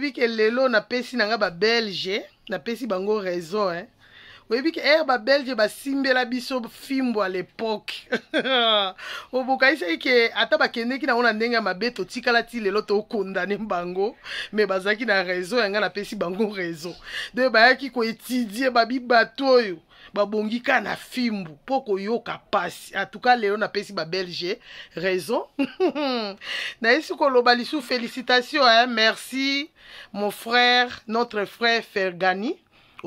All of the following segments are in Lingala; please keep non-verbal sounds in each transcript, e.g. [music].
balobi ke lelo napesi na nga babelge napesi bango réseau eh. oyebi ke ere babelge basimbela biso fimbo a l'époque obokaisaki ke ata bakendeki nango na ndenge ya mabe totikala ti lelo tokondane bango me bazalaki na réseau yanga napesi bango raison. donc bayaki koetidie babi oyo babongi [laughs] na fimbu mpo koyoka mpasi atuka lelo napesi babelge raison nayesi koloba sou félicitation hein, merci mon frère notre frère fergani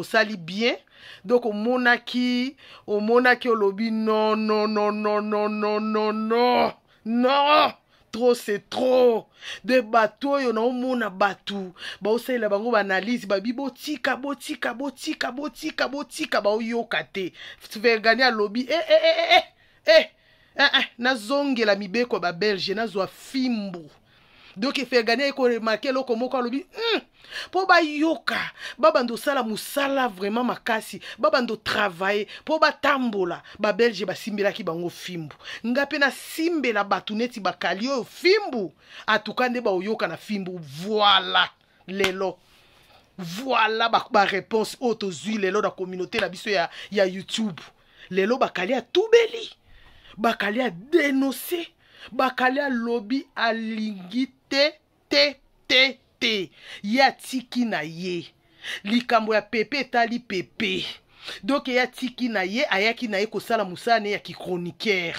sali bien donc omonaki omonaki olobi non non non non non non non non non trop c'est trop de bato oyo naomona bato baosalela bango baanalyse babi botika botika botika botika botika baoyoka te vergani alobi e eh, eh, eh, eh, eh. eh, eh. nazongela mibeko ya babelge nazwa fimbu donc efergani ekoremarke eloko moko alobi mpo mm, bayoka babanda osala mosala vraiment makasi babanda otravaille mpo batambola babelge basimbelaki bango fimbu nga mpe nasimbela bato neti bakali oyo fimbu atuka nde baoyoka na fimbu voila lelo voila baréponse oyo tozwi lelo na communauté na biso ya, ya youtube lelo bakali atubeli bakali adenonse bakali alobi alingi te te te te ye atiki na ye likambo ya pepe etali pepe donk eya tiki na ye ayaki na ye kosala mosala na ye ya kichroniqere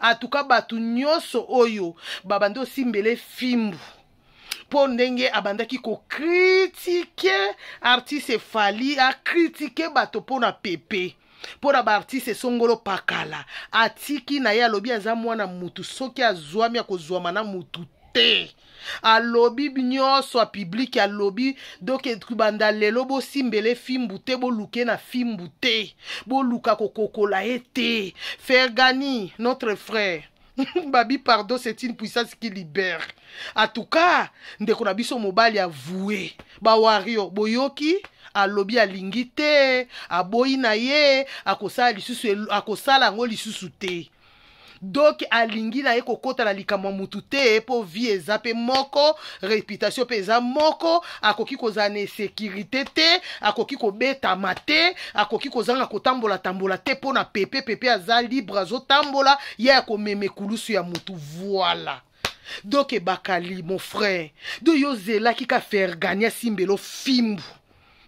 atuka bato nyonso oyo babandi osimbele fimbu mpo ndenge abandaki kokritike artiste efali akritike bato mpona pepe mpona baartiste esongolo pakala atiki na ye alobi aza mwana mutu soki azwami akozwama na mutu te alobi nyonso piblike alobi donke banda lelo bosimbele fimbu te boluke na fimbu te boluka kokokola ye te fergani notre frère [laughs] babi pardon c'est une puissance qui libère en tout cas ndeko na biso mobali avue bawario boyoki alobi alingi te aboyi na ye akosala lisusu akosala yango lisusu te donk alingi na ye kokɔta na likambo ya motu te mpo vie eza mpe moko reputation mpe eza moko akoki kozala na esekirité te akoki kobetama te akoki kozanga kotambola-tambola te mpo na pepe pepe aza libre azotambola ye akomema ekulusu ya motu voila donk ebakali mon frère do yo ozelaki ka faire gagner asimbelo fimbu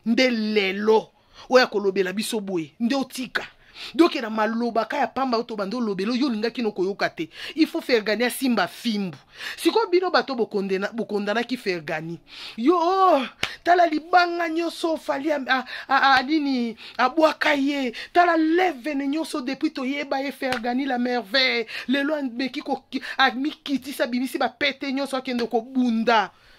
nde lelo oyo akolobela biso boye nde otika dokena maloba ka ya pamba oyo tobanda olobela oyo olingaki no koyoka te ifo fergani asimba fimbu sikoyo bino bato bokondanaki fergani yo oh, tala libanga nyonso ofali anini abwaka ye tala levene nyonso depuis toyeba ye fergani la merveille lelo ameki amikitisa bimisi bapete nyonso akende kobunda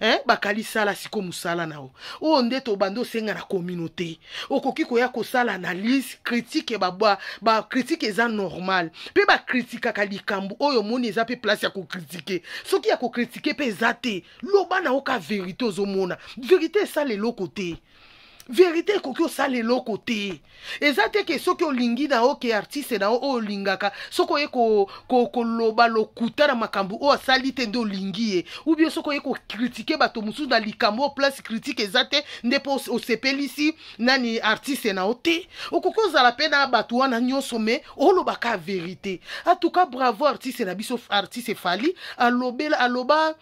eh? bakalisala siko mosala na yo oyo nde tobandi osenga na communauté okoki koya kosala analyse critique bakritike eza normal mpe bakritikaka likambo oyo moni eza mpe place ya kokritike soki ya kokritike mpe eza te loba na yo ka verité ozomona verité esala eloko te verite kokio sale lokote. lo eza te ke soki olingi na oke artiste na o lingaka. Soko ko ko koloba loba na makambu. o asali tendo ndo olingi ye soko soki ko kokritike bato musu na likambo place critique eza te nde mpo nani artiste na ote, te pena ozala mpe na bato wana nyonso me ka verite en tout cas bravo artiste na biso artiste fali alobela aloba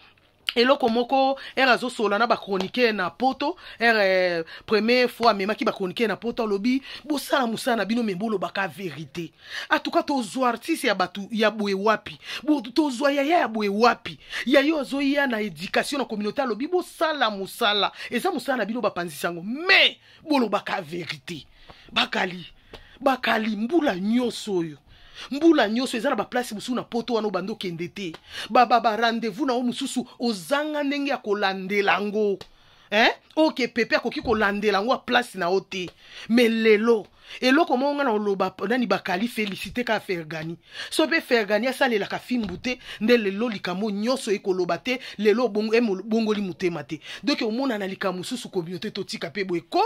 eloko moko ere azosola na bachroniqe na poto ere eh, premier fois amemaki bachroniqe na poto alobi bosala mosala na bino me bolobaka verité atuka tozwa artiste ya bato ya boye wapi tozwa yaya ya boye wapi yayo azoya na éducation na communauté alobi bosala mosala eza mosala na bino bapanzisi yango me bolobaka verité bakali bakali mbula nyonso oyo mbula nyonso eza na baplace mosusu na poto wana obanda okende te barandez-vous nango mosusu ozanga ndenge ya kolandela yango eh? oke okay, pepe akoki kolandela yango aplace na yo te me lelo eloko moko nga na oloba nani bakali félicité kaka fergani so mpe fergani asalelaka fimbu te nde lelo likambo nyonso ekoloba te lelo ebongoli motema te donk omona na likambo mosusu kominote totika mpe boye ko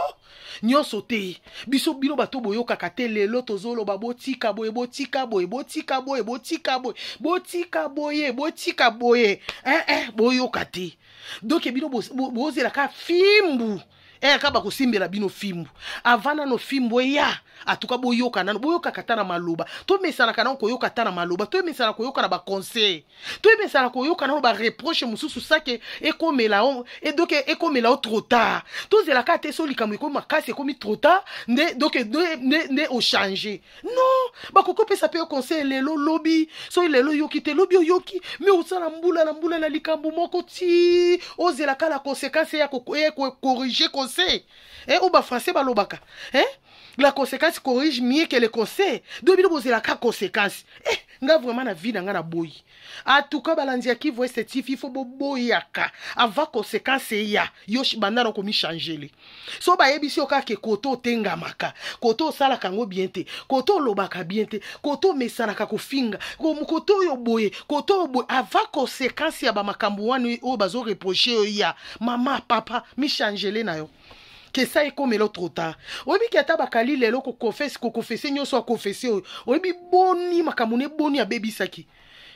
nyonso te biso bino bato boyokaka te lelo tozoloba botika boye botika boye botika boye botika boye botika boye botika boye ee eh, eh, boyoka te donk bino bozela kaka fimbu bo, bo, eyaka eh, bakosimbela bino fimbu Havana no fimbu eya atuka boyoka nano boyokaka ta na maloba tomesanaka nano koyoka ta na maloba tomesanaka koyoka na baconseil tomesanaka koyoka nano bareproche mosusu sake ekomela e donc ekomela o trop tard tozelaka te so likambo ekomi makasi ekomi trop tard nde donc nde ochange non bakoki opesa mpe yo conseil lelo lobi soki lelo oyoki te lobi oyoki me osala mbula na mbula na likambo moko ti ozelaka na conséquence ya kokorige conseil oyo bafrançais balobaka eh? la conséquence corrige mieux que le conseil do bino bozelaka conséquence eh, nga vraiment na vie na nga na boyi atuka balandi ya kivu esetifi fo boboyaka avant conséquence eya yo banda na okomishangele so bayebisi yo kaka koto otengamaka koto osalaka yango bien te koto olobaka bien te koto omesanaka kofinga koto oyo boye koto oyo boye avant conséquence ya bamakambo wana oyo bazoreproche yo ya mama papa mishangele na yo kesa ekomela trop tard oyebiki ata bakali lelo kokofesi kokofesi nyonso akofesi oyo oh. oyebi boni makambo na eboni abebisaki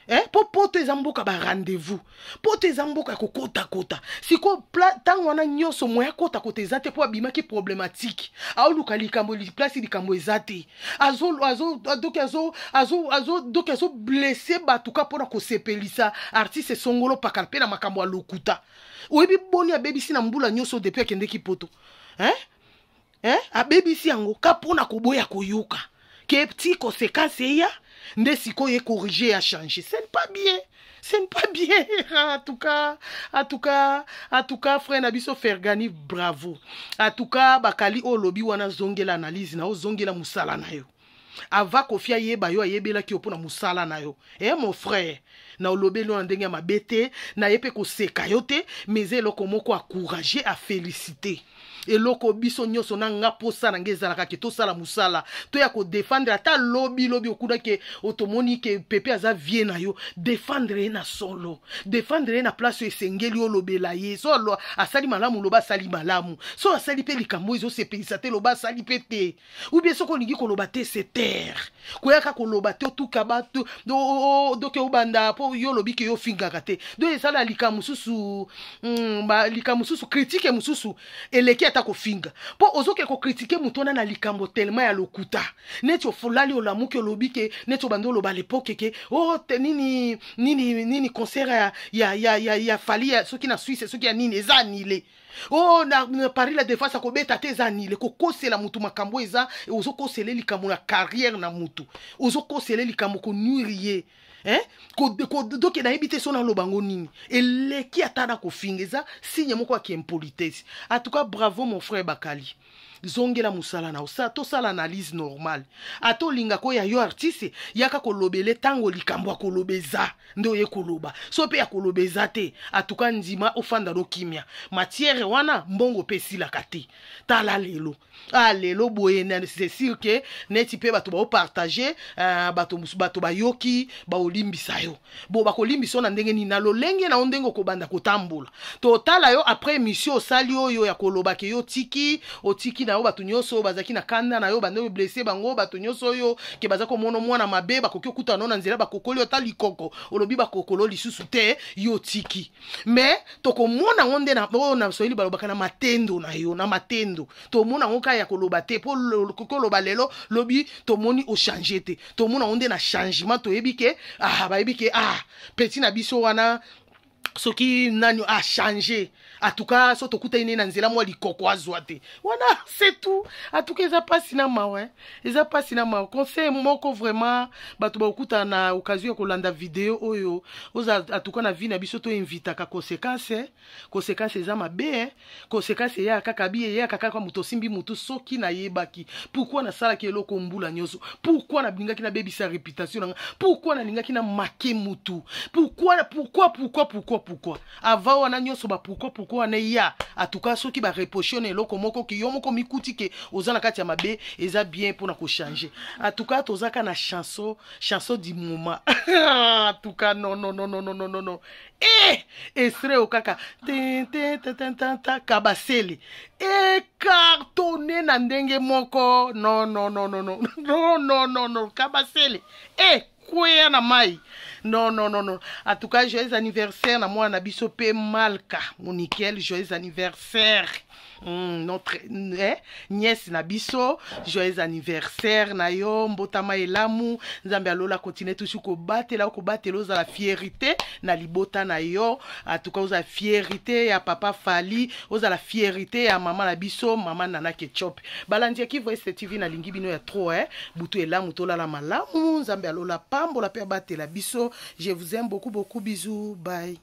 eh? po poto eza mboka barendez-vous poto eza mboka ya kokotakota sikoyo ntango wana nyonso moya kotakota eza te mpo abimaki problematike aoluka ah, likambo place likambo ah, eza ah, te doki azoblesse azo, azo batuka mpona kosepelisa artiste songolo pakala mpe na makambo ya lokuta oyebi boni abebisi na mbula nyonso depuis akendeki poto eh? eh? abebisi yango ka mpona koboya koyoka ke ti conséquence eya nde sikoyo ekorige ya change ce ne pas bien ce ne pas bien atuka atuka atuka frère na biso fergani bravo atuka bakali oyo olobi wana zongela analyse na ozongela mosala na yo ava kofi ayeba yo ayebelaki yo mpona mosala na yo e mon frère na olobeli wana ndenge ya mabe te naye mpe koseka yo te ma eza eloko moko akourage afélicité eloko biso nyonso na nga mposa na ngai ezalaka ke tosala mosala toya kodefendre ata lobi lobi okunaki otomoni ke pepe aza vie na yo defendre ye na solo defendre ye na place oyo esengeli olobela ye so asali malamu loba asali malamu so asali mpe likambo oyo ezosepelisa te loba asali mpe te ubie soki olingi koloba te se terre koyaka koloba te otuka bato doke obanda mpo moko yo olobi ke yofingaka te do ezala lika mosusu mm, lika mosusu kritike mosusu eleki ata kofinga mpo ozokee kokritike moto wana na likambo telema ya lokuta neti ofulali olamuki olobi ke neti obandi oloba lepoke ke o oh, nini nini nini concert ya, ya, ya, ya, ya fali ya soki na swisse soki ya nini eza anile o oh, na, na paris la défense akobeta te eza anile kokosela motu makambo eza ozokosela likambo na carrière na motu ozokosela likambo konuri ye Eh? donc nayebi te so naloba yango nini eleki ata na kofinga eza signe moko ya kiimpolitese en tout cas bravo mon frère bakali zongela mosala na yo tosala analyse normale atolinga koya yo artiste yaka kolobela ntango likambo akoloba eza nde oye koloba so mpe akoloba eza te atuka ndima ofanda nokimia matiere wana mbongo mpe esilaka te tala lelo ah lelo boye c'est sûr ke neti mpe bato baopartage uh, ah, bato, bato bayoki baolimbisa yo bo bakolimbisa yo na ndenge nini na lolenge na yo ndenge okobanda kotambola totala yo après émission osali oyo ya koloba ke yo otiki otiki na yango bato nyonso oyo bazalaki na kanda na yo bande oyo blesse bango bato nyonso oyo ke baza komona mwana mabe bakoki okutana no na nzela bakokoli ota likoko olobi bakokolo lisusu te yo tiki me tokomona yango nde oyo na soyeli balobaka na matendo na yo na matendo tomona yango kaka ya koloba te mpo koki oloba lelo lobi tomoni ochange te tomona yango nde na changement toyebi ke ah bayebi ke ah peti na biso wana soki nani achange atuka so tokutani ne na nzela mwa likoko azwa te wana c'est tout atuka eza mpasi na mawa eza mpasi na mawa conseil moko vraiment bato bakokutana na occasion ya kolanda video oyo oza atuka na vie na biso toinvitaka conséquence conséquence eza mabe conséquence eyaka kaka bi eyaka kaka moto osimbi motu soki nayebaki pourkui nasalaki eloko mbula nyonso pourkui nalingaki nabebisa reputation na nga pourkui nalingaki na make motu pourkui pourkui pourkui pourkui pourquoi ava wana nyonso bapourkoi pourkoi wana eya atuka soki bareproche na eloko moko ke yo moko mikuti ke oza na kati ya mabe eza bien mpona kochange atuka toza ka na chanson chanson du moment atuka nonnnnnnnnn e estre o kaka tentententanta kabasele ekartone na ndenge moko nonnnnnnnnnnnnn kabasele e kweya na mai non non non non en tout cas joyeux anniversaire na moi, na biso pe malka nickel, joyeux anniversaire notre eh, nièce na biso joyeux anniversaire na yo mbotama elamu nzambe alola continue toujours la l'oza la fierté na libota na yo atuka oza fierté ya papa fali la fierté ya mama na biso maman nana ketchop balandi qui voit cette tv lingi bino ya trop eh. butu elamu la malamu nzambe alola pambola mpe la biso je vous aime beaucoup beaucoup bisous bye